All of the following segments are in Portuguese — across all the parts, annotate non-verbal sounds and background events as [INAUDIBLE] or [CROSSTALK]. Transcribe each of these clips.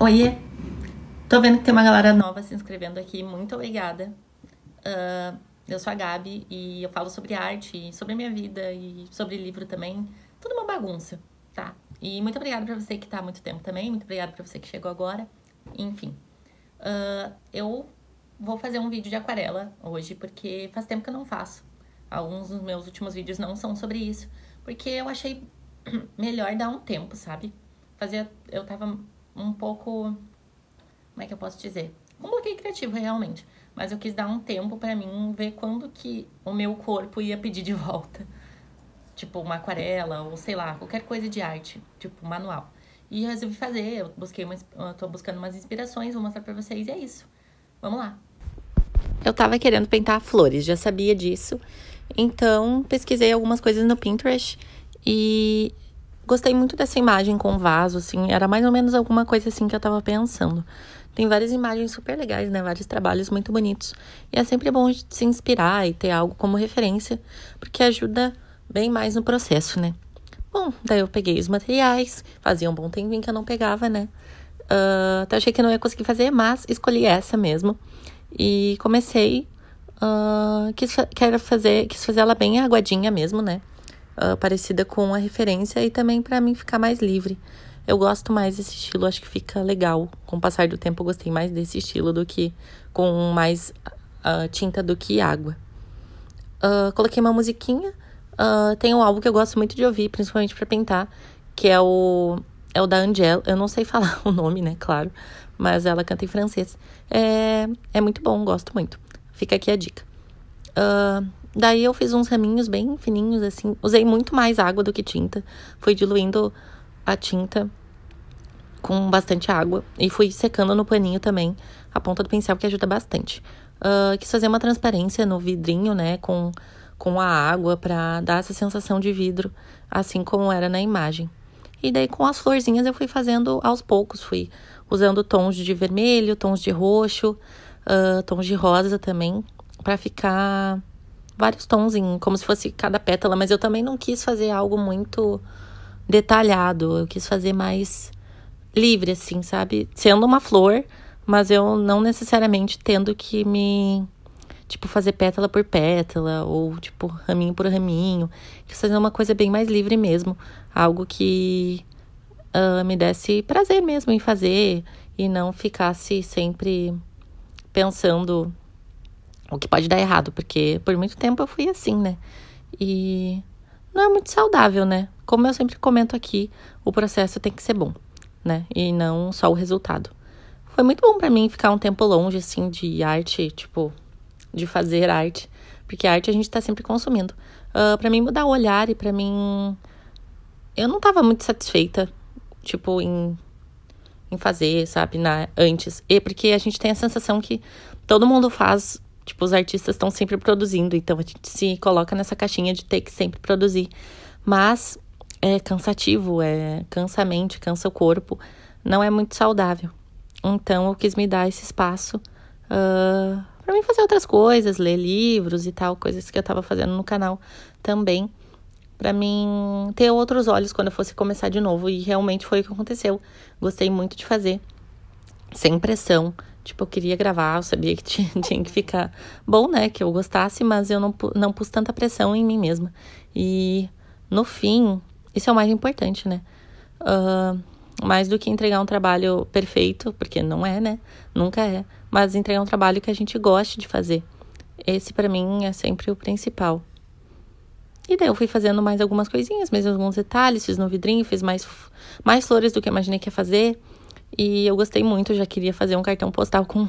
Oiê! Tô vendo que tem uma galera nova se inscrevendo aqui, muito obrigada. Uh, eu sou a Gabi e eu falo sobre arte, sobre minha vida e sobre livro também. Tudo uma bagunça, tá? E muito obrigada pra você que tá há muito tempo também, muito obrigada pra você que chegou agora. Enfim, uh, eu vou fazer um vídeo de aquarela hoje, porque faz tempo que eu não faço. Alguns dos meus últimos vídeos não são sobre isso, porque eu achei [CLEARS THROAT] melhor dar um tempo, sabe? Fazer. Eu tava um pouco. Como é que eu posso dizer? Um bloqueio criativo, realmente. Mas eu quis dar um tempo para mim ver quando que o meu corpo ia pedir de volta. Tipo, uma aquarela ou sei lá, qualquer coisa de arte, tipo, manual. E resolvi fazer, eu busquei uma eu tô buscando umas inspirações, vou mostrar pra vocês e é isso. Vamos lá. Eu tava querendo pintar flores, já sabia disso. Então, pesquisei algumas coisas no Pinterest e Gostei muito dessa imagem com o vaso, assim, era mais ou menos alguma coisa assim que eu tava pensando. Tem várias imagens super legais, né? Vários trabalhos muito bonitos. E é sempre bom se inspirar e ter algo como referência, porque ajuda bem mais no processo, né? Bom, daí eu peguei os materiais, fazia um bom tempinho que eu não pegava, né? Uh, até achei que não ia conseguir fazer, mas escolhi essa mesmo. E comecei. Uh, quis, fa quero fazer, quis fazer ela bem aguadinha mesmo, né? uh, parecida com a referência e também para mim ficar mais livre. Eu gosto mais desse estilo, acho que fica legal. Com o passar do tempo, eu gostei mais desse estilo do que com mais uh, tinta do que água. Uh, coloquei uma musiquinha. Uh, tem um álbum que eu gosto muito de ouvir, principalmente para pintar, que é o é o da Angela. Eu não sei [LAUGHS] falar o nome, né? Claro, mas ela canta em francês. É, é muito bom, gosto muito. Fica aqui a dica. Uh, Daí eu fiz uns raminhos bem fininhos, assim. Usei muito mais água do que tinta. Fui diluindo a tinta com bastante água. E fui secando no paninho também a ponta do pincel, que ajuda bastante. Uh, quis fazer uma transparência no vidrinho, né? Com, com a água, para dar essa sensação de vidro, assim como era na imagem. E daí com as florzinhas eu fui fazendo aos poucos, fui usando tons de vermelho, tons de roxo, uh, tons de rosa também, para ficar vários tons, em, como se fosse cada pétala, mas eu também não quis fazer algo muito detalhado. Eu quis fazer mais livre, assim, sabe? Sendo uma flor, mas eu não necessariamente tendo que me. Tipo, fazer pétala por pétala, ou tipo, raminho por raminho. Quis fazer uma coisa bem mais livre mesmo. Algo que uh, me desse prazer mesmo em fazer e não ficasse sempre pensando o que pode dar errado, porque por muito tempo eu fui assim, né? E não é muito saudável, né? Como eu sempre comento aqui, o processo tem que ser bom, né? E não só o resultado. Foi muito bom para mim ficar um tempo longe, assim, de arte, tipo, de fazer arte, porque arte a gente tá sempre consumindo. Uh, ah, para mim mudar o olhar e para mim. Eu não tava muito satisfeita, tipo, em, em fazer, sabe, na, antes. E porque a gente tem a sensação que todo mundo faz Tipo, os artistas estão sempre produzindo, então a gente se coloca nessa caixinha de ter que sempre produzir. Mas é cansativo, é cansa a mente, cansa o corpo, não é muito saudável. Então eu quis me dar esse espaço uh, ah, para mim fazer outras coisas, ler livros e tal, coisas que eu estava fazendo no canal também, para mim ter outros olhos quando eu fosse começar de novo. E realmente foi o que aconteceu. Gostei muito de fazer sem pressão. Tipo, eu queria gravar, eu sabia que tinha, [LAUGHS] tinha, que ficar bom, né? Que eu gostasse, mas eu não, não pus tanta pressão em mim mesma. E no fim, isso é o mais importante, né? Uh, mais do que entregar um trabalho perfeito, porque não é, né? Nunca é. Mas entregar um trabalho que a gente goste de fazer. Esse, para mim, é sempre o principal. E daí eu fui fazendo mais algumas coisinhas, mais alguns detalhes, fiz no vidrinho, fiz mais, mais flores do que eu imaginei que ia fazer. E eu gostei muito, já queria fazer um cartão postal com,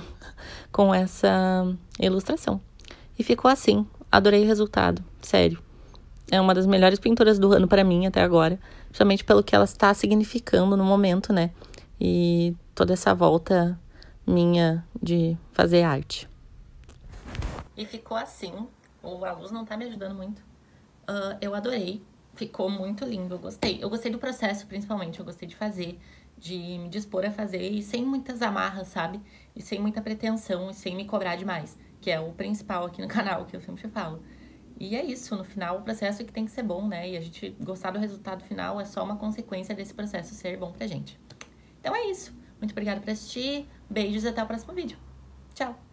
com essa ilustração. E ficou assim. Adorei o resultado, sério. É uma das melhores pinturas do ano para mim até agora, justamente pelo que ela está significando no momento, né? E toda essa volta minha de fazer arte. E ficou assim. A luz não tá me ajudando muito. Uh, eu adorei ficou muito lindo, eu gostei. Eu gostei do processo, principalmente, eu gostei de fazer, de me dispor a fazer e sem muitas amarras, sabe? E sem muita pretensão e sem me cobrar demais, que é o principal aqui no [LAUGHS] canal, que eu sempre falo. E é isso, no final o processo é que tem que ser bom, né? E a gente gostar do resultado final é só uma consequência desse processo ser bom pra gente. Então é isso. Muito obrigada por assistir, beijos e até o próximo vídeo. Tchau!